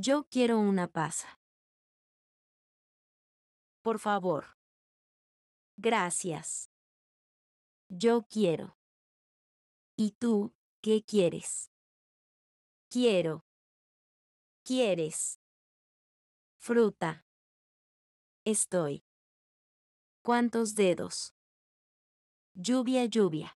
Yo quiero una pasa. Por favor. Gracias. Yo quiero. ¿Y tú, qué quieres? Quiero. Quieres. Fruta. Estoy. ¿Cuántos dedos? Lluvia, lluvia.